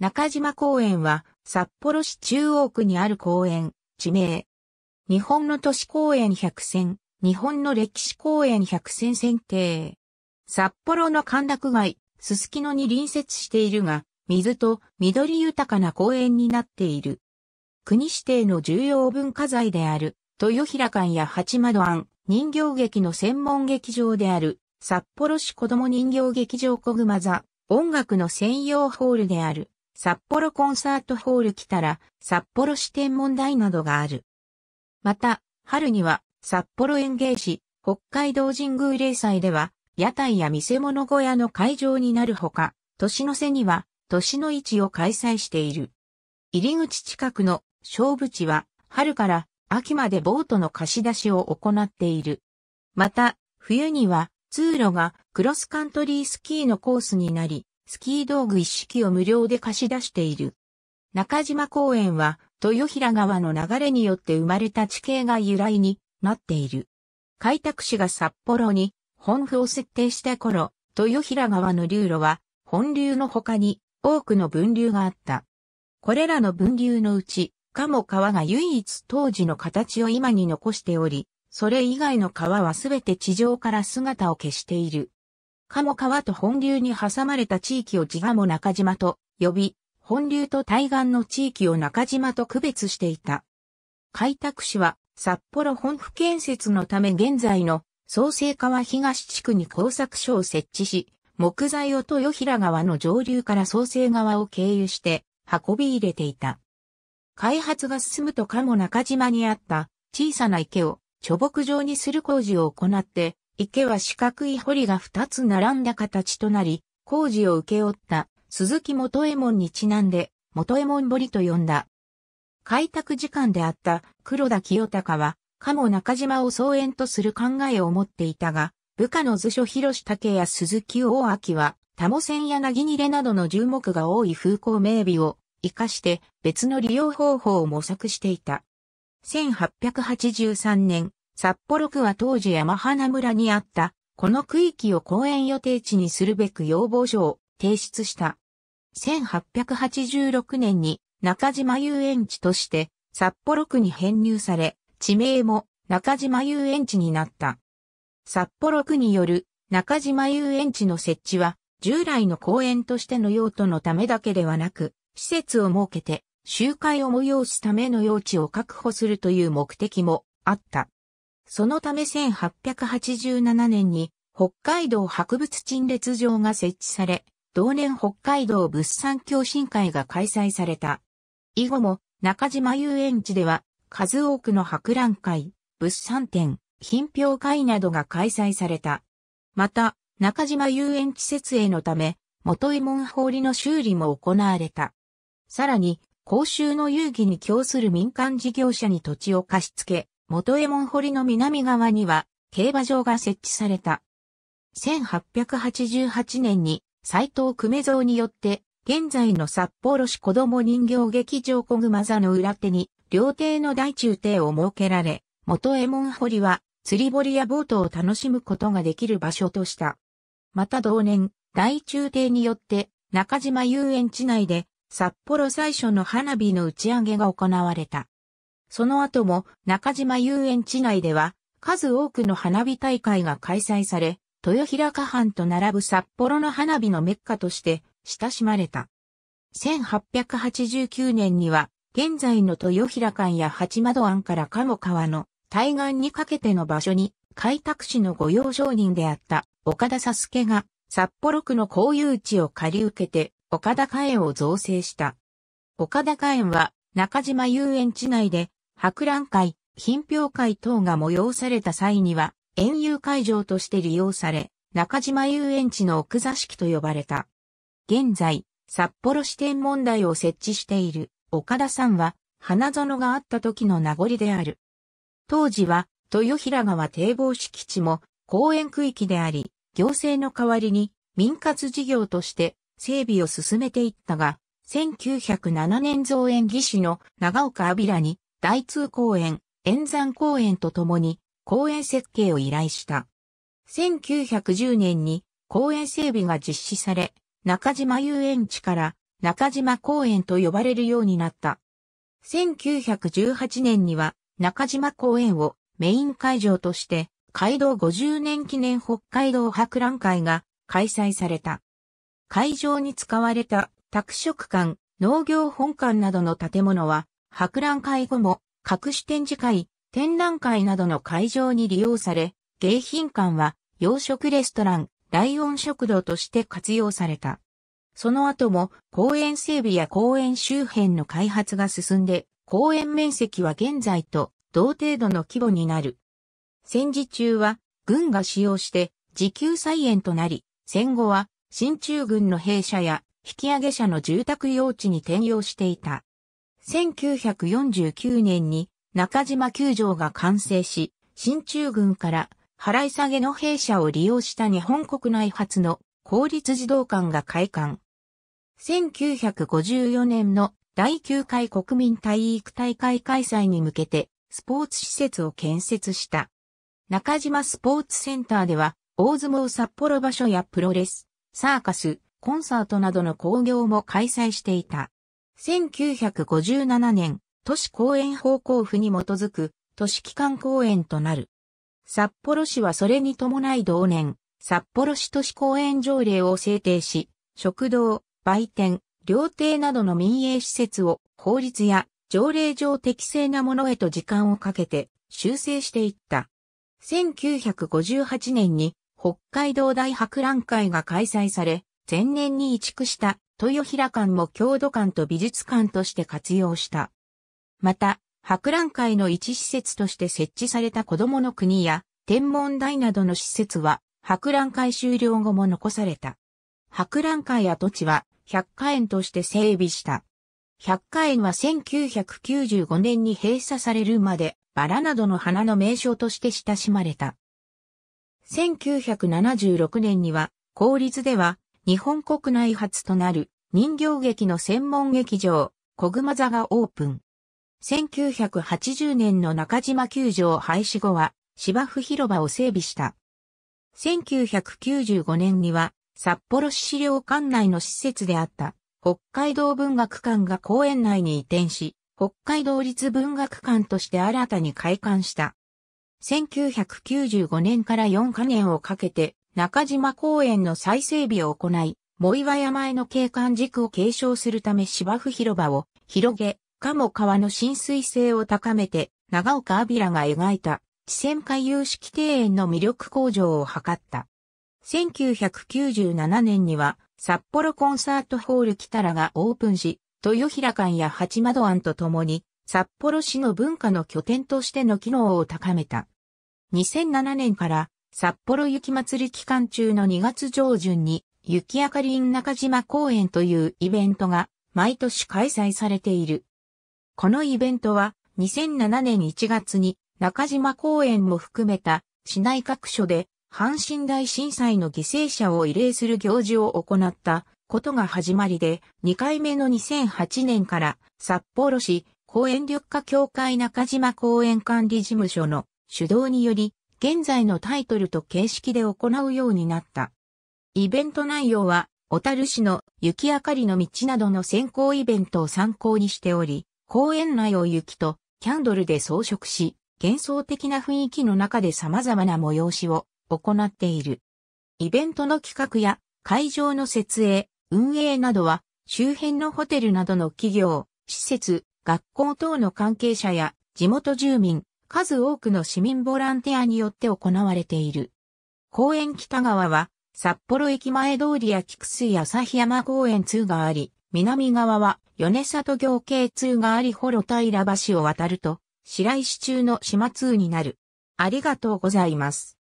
中島公園は札幌市中央区にある公園、地名。日本の都市公園百選、日本の歴史公園百選選定。札幌の歓楽街、すすきのに隣接しているが、水と緑豊かな公園になっている。国指定の重要文化財である、豊平館や八窓庵、人形劇の専門劇場である、札幌市子供人形劇場小熊座、音楽の専用ホールである。札幌コンサートホール来たら、札幌市天文台などがある。また、春には、札幌園芸市、北海道神宮霊祭では、屋台や見せ物小屋の会場になるほか、年の瀬には、年の市を開催している。入り口近くの勝負地は、春から秋までボートの貸し出しを行っている。また、冬には、通路がクロスカントリースキーのコースになり、スキー道具一式を無料で貸し出している。中島公園は、豊平川の流れによって生まれた地形が由来になっている。開拓市が札幌に本府を設定した頃、豊平川の流路は、本流の他に多くの分流があった。これらの分流のうち、鴨川が唯一当時の形を今に残しており、それ以外の川はすべて地上から姿を消している。鴨川と本流に挟まれた地域を地鴨中島と呼び、本流と対岸の地域を中島と区別していた。開拓市は札幌本府建設のため現在の創生川東地区に工作所を設置し、木材を豊平川の上流から創生川を経由して運び入れていた。開発が進むと鴨中島にあった小さな池を貯木場にする工事を行って池は四角い堀が二つ並んだ形となり、工事を請け負った鈴木元右衛門にちなんで、元右衛門堀と呼んだ。開拓時間であった黒田清隆は、鴨中島を総園とする考えを持っていたが、部下の図書広武や鈴木大明は、多モ線やなぎにれなどの樹木が多い風光明媚を活かして別の利用方法を模索していた。1883年、札幌区は当時山花村にあった、この区域を公園予定地にするべく要望書を提出した。1886年に中島遊園地として札幌区に編入され、地名も中島遊園地になった。札幌区による中島遊園地の設置は、従来の公園としての用途のためだけではなく、施設を設けて集会を催すための用地を確保するという目的もあった。そのため1887年に北海道博物陳列場が設置され、同年北海道物産共進会が開催された。以後も中島遊園地では数多くの博覧会、物産展、品評会などが開催された。また、中島遊園地設営のため、元井門理の修理も行われた。さらに、公衆の遊戯に供する民間事業者に土地を貸し付け、元右衛門堀の南側には競馬場が設置された。1888年に斎藤久米蔵によって現在の札幌市子供人形劇場小熊座の裏手に料亭の大中亭を設けられ、元右衛門堀は釣り堀やボートを楽しむことができる場所とした。また同年、大中亭によって中島遊園地内で札幌最初の花火の打ち上げが行われた。その後も中島遊園地内では数多くの花火大会が開催され、豊平河藩と並ぶ札幌の花火のメッカとして親しまれた。1889年には、現在の豊平館や八窓湾から鴨川の対岸にかけての場所に、開拓市の御用商人であった岡田佐助が札幌区の公有地を借り受けて岡田花園を造成した。岡田花園は中島遊園地内で博覧会、品評会等が催された際には、園遊会場として利用され、中島遊園地の奥座敷と呼ばれた。現在、札幌市天文台を設置している岡田さんは、花園があった時の名残である。当時は、豊平川堤防敷地も公園区域であり、行政の代わりに民活事業として整備を進めていったが、1907年造園技師の長岡あびらに大通公園、円山公園とともに公園設計を依頼した。1910年に公園整備が実施され、中島遊園地から中島公園と呼ばれるようになった。1918年には中島公園をメイン会場として、街道50年記念北海道博覧会が開催された。会場に使われた拓殖館、農業本館などの建物は博覧会後も各種展示会、展覧会などの会場に利用され、迎賓館は洋食レストラン、ライオン食堂として活用された。その後も公園整備や公園周辺の開発が進んで、公園面積は現在と同程度の規模になる。戦時中は軍が使用して自給菜園となり、戦後は進駐軍の兵舎や引き上げ者の住宅用地に転用していた。1949年に中島球場が完成し、進駐軍から払い下げの弊社を利用した日本国内初の公立児童館が開館。1954年の第9回国民体育大会開催に向けてスポーツ施設を建設した。中島スポーツセンターでは大相撲札幌場所やプロレス、サーカス、コンサートなどの興行も開催していた。1957年、都市公園法交付に基づく都市機関公園となる。札幌市はそれに伴い同年、札幌市都市公園条例を制定し、食堂、売店、料亭などの民営施設を法律や条例上適正なものへと時間をかけて修正していった。1958年に北海道大博覧会が開催され、前年に移築した豊平館も郷土館と美術館として活用した。また、博覧会の一施設として設置された子供の国や天文台などの施設は博覧会終了後も残された。博覧会跡地は百貨園として整備した。百貨園は1995年に閉鎖されるまでバラなどの花の名称として親しまれた。1976年には公立では日本国内初となる人形劇の専門劇場、小熊座がオープン。1980年の中島球場廃止後は芝生広場を整備した。1995年には札幌市資料館内の施設であった北海道文学館が公園内に移転し、北海道立文学館として新たに開館した。1995年から4カ年をかけて中島公園の再整備を行い、藻岩山への景観軸を継承するため芝生広場を広げ、鴨川の浸水性を高めて、長岡アビラが描いた、地線回遊式庭園の魅力向上を図った。1997年には、札幌コンサートホール北らがオープンし、豊平館や八窓庵とともに、札幌市の文化の拠点としての機能を高めた。2007年から札幌雪まつり期間中の2月上旬に、雪あかりん中島公園というイベントが毎年開催されている。このイベントは2007年1月に中島公園も含めた市内各所で阪神大震災の犠牲者を慰霊する行事を行ったことが始まりで2回目の2008年から札幌市公園緑化協会中島公園管理事務所の主導により現在のタイトルと形式で行うようになった。イベント内容は、小樽市の雪明かりの道などの先行イベントを参考にしており、公園内を雪とキャンドルで装飾し、幻想的な雰囲気の中で様々な催しを行っている。イベントの企画や会場の設営、運営などは周辺のホテルなどの企業、施設、学校等の関係者や地元住民、数多くの市民ボランティアによって行われている。公園北側は、札幌駅前通りや菊水旭山公園通があり、南側は米里行系通がありホロ平橋を渡ると、白石中の島通になる。ありがとうございます。